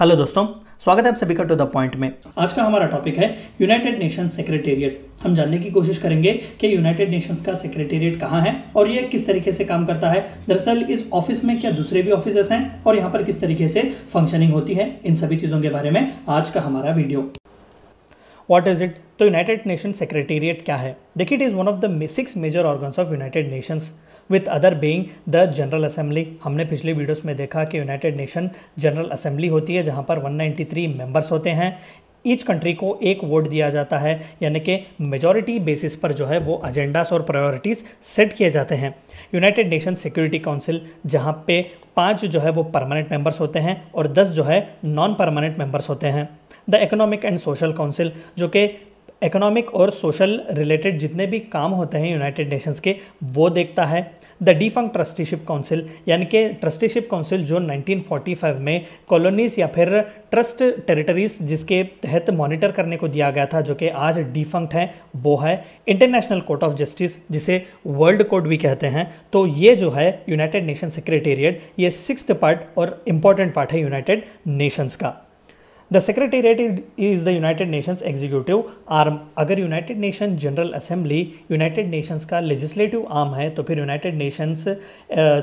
hello दोस्तों स्वागत है आप सभी का टू द पॉइंट में आज का हमारा टॉपिक है यूनाइटेड नेशंस सेक्रेटेरिएट हम जानने की कोशिश करेंगे कि यूनाइटेड नेशंस का सेक्रेटेरिएट कहाँ है और यह किस तरीके से काम करता है दरअसल इस ऑफिस में क्या दूसरे भी ऑफिस हैं और यहाँ पर किस तरीके से फंक्शनिंग होती है इन सभी चीज़ों के बारे में आज का हमारा वीडियो वॉट इज़ इट तो यूनाइटेड नेशन सेक्रेटेरिएट क्या है देखिए it is one of the six major organs of United Nations with other being the general assembly हमने पिछले वीडियोस में देखा कि यूनाइटेड नेशन जनरल असेंबली होती है जहां पर 193 मेंबर्स होते हैं ईच कंट्री को एक वोट दिया जाता है यानी कि मेजॉरिटी बेसिस पर जो है वो एजेंडास और प्रायोरिटीज़ सेट किए जाते हैं यूनाइटेड नेशन सिक्योरिटी काउंसिल जहाँ पे पाँच जो है वो परमानेंट मेंबर्स होते हैं और दस जो है नॉन परमानेंट मेंबर्स होते हैं the economic and social council जो कि इकोनॉमिक और सोशल रिलेटेड जितने भी काम होते हैं यूनाइटेड नेशंस के वो देखता है द डिफंक ट्रस्टीशिप काउंसिल यानी कि ट्रस्टीशिप काउंसिल जो 1945 में कॉलोनीज या फिर ट्रस्ट टेरिटरीज जिसके तहत मॉनिटर करने को दिया गया था जो कि आज डिफंक्ट है वो है इंटरनेशनल कोर्ट ऑफ जस्टिस जिसे वर्ल्ड कोर्ट भी कहते हैं तो ये जो है यूनाइटेड नेशन सेक्रेटेरिएट ये सिक्स पार्ट और इंपॉर्टेंट पार्ट है यूनाइटेड नेशंस का the secretariat is the United Nations executive arm अगर United Nation general assembly United Nations का लेजिस्लेटिव आर्म है तो फिर यूनाइटेड नेशंस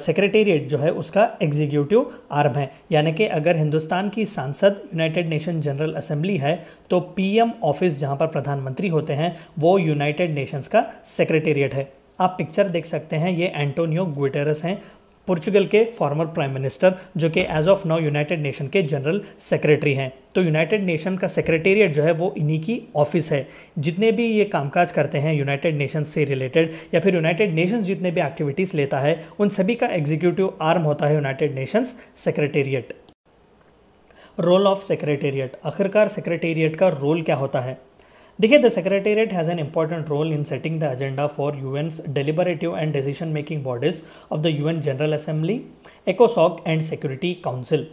सेक्रेटेरिएट जो है उसका एग्जीक्यूटिव आर्म है यानी कि अगर हिंदुस्तान की सांसद यूनाइटेड नेशन जनरल असेंबली है तो पीएम ऑफिस जहाँ पर प्रधानमंत्री होते हैं वो यूनाइटेड नेशंस का सेक्रेटेरिएट है आप पिक्चर देख सकते हैं ये एंटोनियो ग्विटेरस हैं पुर्तगाल के फॉर्मर प्राइम मिनिस्टर जो कि as of now United Nation के जनरल सेक्रेटरी हैं तो यूनाइटेड नेशन का सेक्रेटेरिएट जो है वो इन्हीं की ऑफिस है जितने भी ये कामकाज करते हैं यूनाइटेड नेशन से रिलेटेड या फिर यूनाइटेड नेशंस जितने भी एक्टिविटीज़ लेता है उन सभी का एग्जीक्यूटिव आर्म होता है United Nations secretariat role of secretariat आखिरकार सेक्रेटेरिएट का रोल क्या होता है देखिए the secretariat has an important role in setting the agenda for U N deliberative and decision making bodies of the U N general assembly एकोसॉक and security council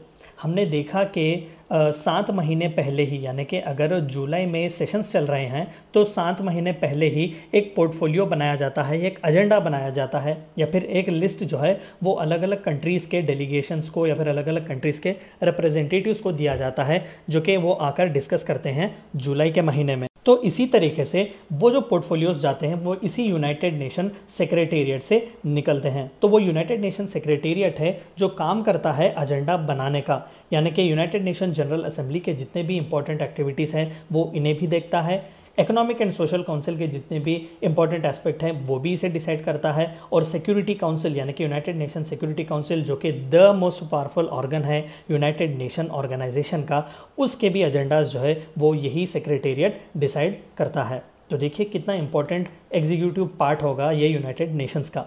हमने देखा कि सात महीने पहले ही यानी कि अगर जुलाई में सेशंस चल रहे हैं तो सात महीने पहले ही एक पोर्टफोलियो बनाया जाता है एक एजेंडा बनाया जाता है या फिर एक लिस्ट जो है वो अलग अलग कंट्रीज़ के डेलीगेशंस को या फिर अलग अलग कंट्रीज़ के रिप्रेजेंटेटिव्स को दिया जाता है जो कि वो आकर डिस्कस करते हैं जुलाई के महीने में तो इसी तरीके से वो जो पोर्टफोलियोज जाते हैं वो इसी यूनाइटेड नेशन सेक्रेटेरिएट से निकलते हैं तो वो यूनाइटेड नेशन सेक्रेटेरिएट है जो काम करता है एजेंडा बनाने का यानी कि यूनाइटेड नेशन जनरल असेंबली के जितने भी इंपॉर्टेंट एक्टिविटीज़ हैं वो इन्हें भी देखता है इकोनॉमिक एंड सोशल काउंसिल के जितने भी इंपॉर्टेंट एस्पेक्ट हैं वो भी इसे डिसाइड करता है और सिक्योरिटी काउंसिल यानी कि यूनाइटेड नेशन सिक्योरिटी काउंसिल जो कि द मोस्ट पावरफुल ऑर्गन है यूनाइटेड नेशन ऑर्गेनाइजेशन का उसके भी एजेंडाज जो है वो यही सेक्रेटेरिएट डिसाइड करता है तो देखिए कितना इंपॉर्टेंट एग्जीक्यूटिव पार्ट होगा ये यूनाइटेड नेशंस का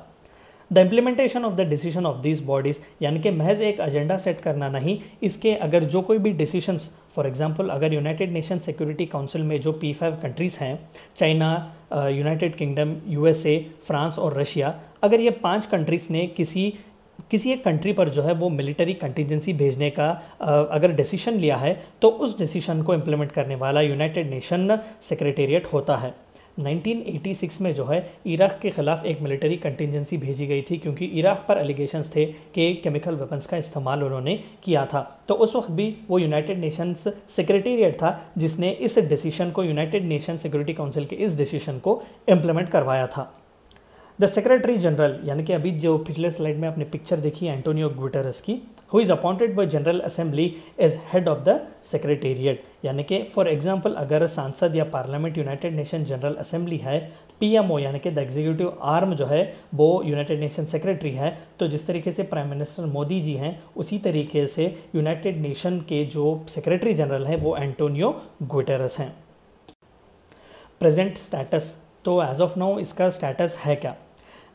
the implementation of the decision of this bodies यानी कि महज एक एजेंडा सेट करना नहीं इसके अगर जो कोई भी डिसीशंस फॉर एग्जांपल अगर यूनाइटेड नेशन सिक्योरिटी काउंसिल में जो पी फाइव कंट्रीज़ हैं चाइना यूनाइटेड किंगडम ए फ्रांस और रशिया अगर ये पाँच कंट्रीज़ ने किसी किसी एक कंट्री पर जो है वो मिलिट्री कंटीजेंसी भेजने का uh, अगर डिसीशन लिया है तो उस डिसीशन को इम्प्लीमेंट करने वाला यूनाइटेड नेशन सेक्रेटेरिएट होता है 1986 में जो है इराक़ के ख़िलाफ़ एक मिलिट्री कंटिजेंसी भेजी गई थी क्योंकि इराक़ पर एलिगेशंस थे कि केमिकल वेपन्स का इस्तेमाल उन्होंने किया था तो उस वक्त भी वो यूनाइटेड नेशंस सेक्रेटेरिएट था जिसने इस डिसीशन को यूनाइटेड नेशन सिक्योरिटी काउंसिल के इस डिसीशन को इम्प्लीमेंट करवाया था द सेक्रेटरी जनरल यानी कि अभी जो पिछले स्लाइड में आपने पिक्चर देखी एंटोनियो गुटेरस की who is appointed by general assembly is head of the secretariat यानी कि फॉर एग्जाम्पल अगर सांसद या parliament United Nation general assembly है पीएमओ यानी कि द एग्जीक्यूटिव आर्म जो है वो यूनाइटेड नेशन सेक्रेटरी है तो जिस तरीके से प्राइम मिनिस्टर मोदी जी हैं उसी तरीके से यूनाइटेड नेशन के जो सेक्रेटरी जनरल हैं वो एंटोनियो गुटेरस हैं प्रेजेंट स्टेटस तो एज ऑफ नाउ इसका स्टेटस है क्या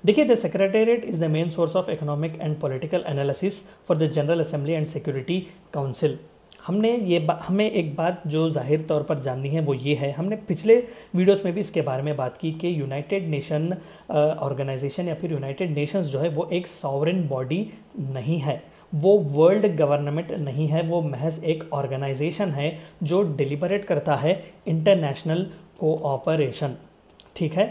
देखिए the secretariat is the main source of economic and political analysis for the general assembly and security council हमने ये हमें एक बात जो जाहिर तौर पर जाननी है वो ये है हमने पिछले वीडियोस में भी इसके बारे में बात की कि यूनाइटेड नेशन ऑर्गेनाइजेशन या फिर यूनाइटेड नेशंस जो है वो एक सॉवरन बॉडी नहीं है वो वर्ल्ड गवर्नमेंट नहीं है वो महज एक ऑर्गेनाइजेशन है जो डिलीबरेट करता है इंटरनेशनल कोऑपरेशन ठीक है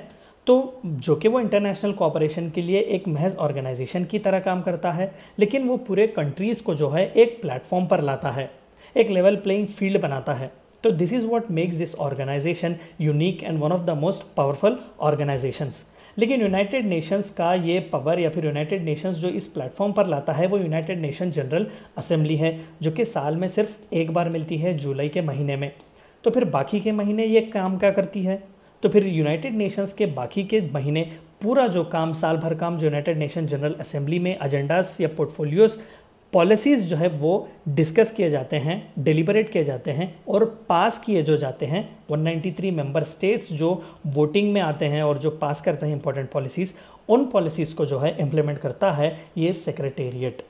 तो जो कि वो इंटरनेशनल कोऑपरेशन के लिए एक महज ऑर्गेनाइजेशन की तरह काम करता है लेकिन वो पूरे कंट्रीज़ को जो है एक प्लेटफॉर्म पर लाता है एक लेवल प्लेइंग फील्ड बनाता है तो this is what makes this organisation unique and one of the most powerful organisations लेकिन यूनाइटेड नेशंस का ये पावर या फिर यूनाइटेड नेशंस जो इस प्लेटफॉर्म पर लाता है वो यूनाइटेड नेशन जनरल असेंबली है जो कि साल में सिर्फ एक बार मिलती है जुलाई के महीने में तो फिर बाकी के महीने ये काम क्या करती है तो फिर यूनाइटेड नेशंस के बाकी के महीने पूरा जो काम साल भर काम जो यूनाइटेड नेशन जनरल असेंबली में एजेंडास या पोर्टफोलियोज़ पॉलिसीज़ जो है वो डिस्कस किए जाते हैं डिलीबरेट किए जाते हैं और पास किए जो जाते हैं 193 मेंबर स्टेट्स जो वोटिंग में आते हैं और जो पास करते हैं इंपॉर्टेंट पॉलिसीज़ उन पॉलिसीज़ को जो है इम्प्लीमेंट करता है ये सेक्रेटेरिएट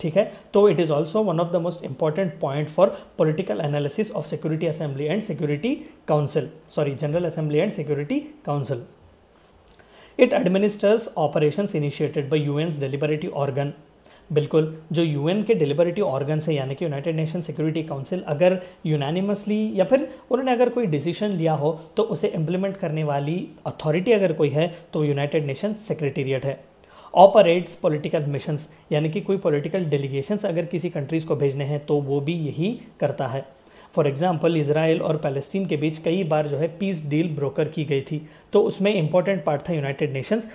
ठीक है तो it is also one of the most important point for political analysis of security assembly and security council sorry general assembly and security council it administers operation initiated by U N deliberative organ बिल्कुल जो UN के deliberative organ है यानी कि United Nation security council अगर unanimously या फिर उन्होंने अगर कोई डिसीजन लिया हो तो उसे इम्प्लीमेंट करने वाली अथॉरिटी अगर कोई है तो यूनाइटेड नेशन सेक्रेटेरिएट है ऑपरेट्स पॉलिटिकल मिशंस यानी कि कोई पॉलिटिकल डेलीगेशंस अगर किसी कंट्रीज़ को भेजने हैं तो वो भी यही करता है फॉर एग्ज़ाम्पल इसराइल और पैलेस्टीन के बीच कई बार जो है पीस डील ब्रोकर की गई थी तो उसमें इंपॉर्टेंट पार्ट था यूनाइटेड नेशंस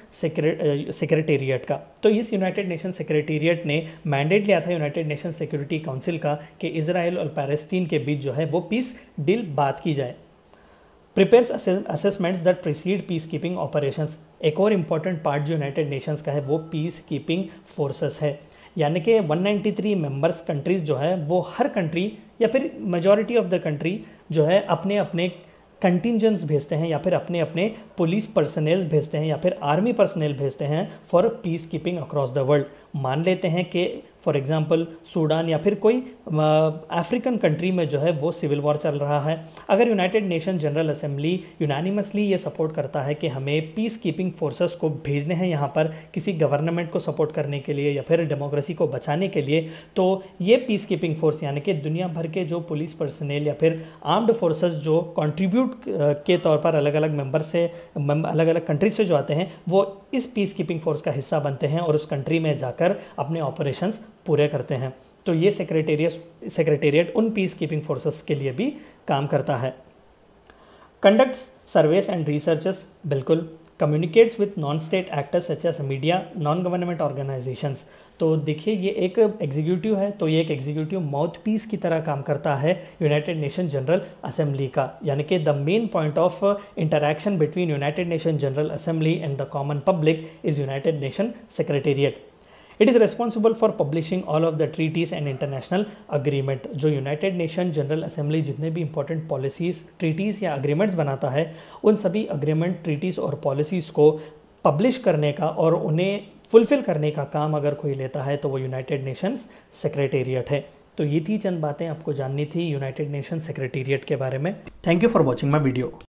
सेक्रेटेरिएट का तो इस यूनाइटेड नेशन सेक्रेटेरिएट ने मैंडेट लिया था यूनाइटेड नेशन सिक्योरिटी काउंसिल का कि इसराइल और पैलेस्टीन के बीच जो है वो पीस डील बात की जाए prepares assessments that precede peace keeping operation एक और इम्पॉर्टेंट पार्ट जो यूनाइटेड नेशंस का है वो पीस कीपिंग फोर्सेस है यानी कि 193 मेंबर्स कंट्रीज़ जो है वो हर कंट्री या फिर मेजॉरिटी ऑफ द कंट्री जो है अपने अपने कंटिजेंट्स भेजते हैं या फिर अपने अपने पुलिस पर्सनल भेजते हैं या फिर आर्मी पर्सनल भेजते हैं for peace keeping across the world मान लेते हैं कि फॉर एग्ज़ाम्पल सूडान या फिर कोई अफ्रीकन कंट्री में जो है वो सिविल वॉर चल रहा है अगर United Nation general assembly unanimously ये सपोर्ट करता है कि हमें पीस कीपिंग फोर्सेस को भेजने हैं यहाँ पर किसी गवर्नमेंट को सपोर्ट करने के लिए या फिर डेमोक्रेसी को बचाने के लिए तो ये पीस कीपिंग फोर्स यानी कि दुनिया भर के जो पुलिस पर्सनल या फिर आर्म्ड फोर्सेस जो कंट्रीब्यूट के तौर पर अलग अलग मेंबर से अलग अलग कंट्री से जो आते हैं वो इस पीस कीपिंग फोर्स का हिस्सा बनते हैं और उस कंट्री में जाकर अपने ऑपरेशंस पूरे करते हैं तो ये सेक्रेटेरियस सेक्रेटेरिएट उन पीस कीपिंग फोर्सेस के लिए भी काम करता है कंडक्ट्स सर्वेस एंड रिसर्च बिल्कुल communicates with non state actors such as media non government organisations तो देखिए ये एक एग्जीक्यूटिव है तो ये एक एग्जीक्यूटिव माउथ पीस की तरह काम करता है यूनाइटेड नेशन जनरल असेंबली का यानी कि the main point of interaction between United Nation general assembly and the common public is United Nation secretariat it is responsible for publishing all of the treaties and international agreement जो United Nation general assembly जितने भी important policies treaties या agreements बनाता है उन सभी agreement treaties और policies को पब्लिश करने का और उन्हें फुलफ़िल करने का काम अगर कोई लेता है तो वो यूनाइटेड नेशंस सेक्रेटेरिएट है तो ये थी चंद बातें आपको जाननी थी यूनाइटेड नेशन सेक्रेटेरिएट के बारे में thank you for watching my video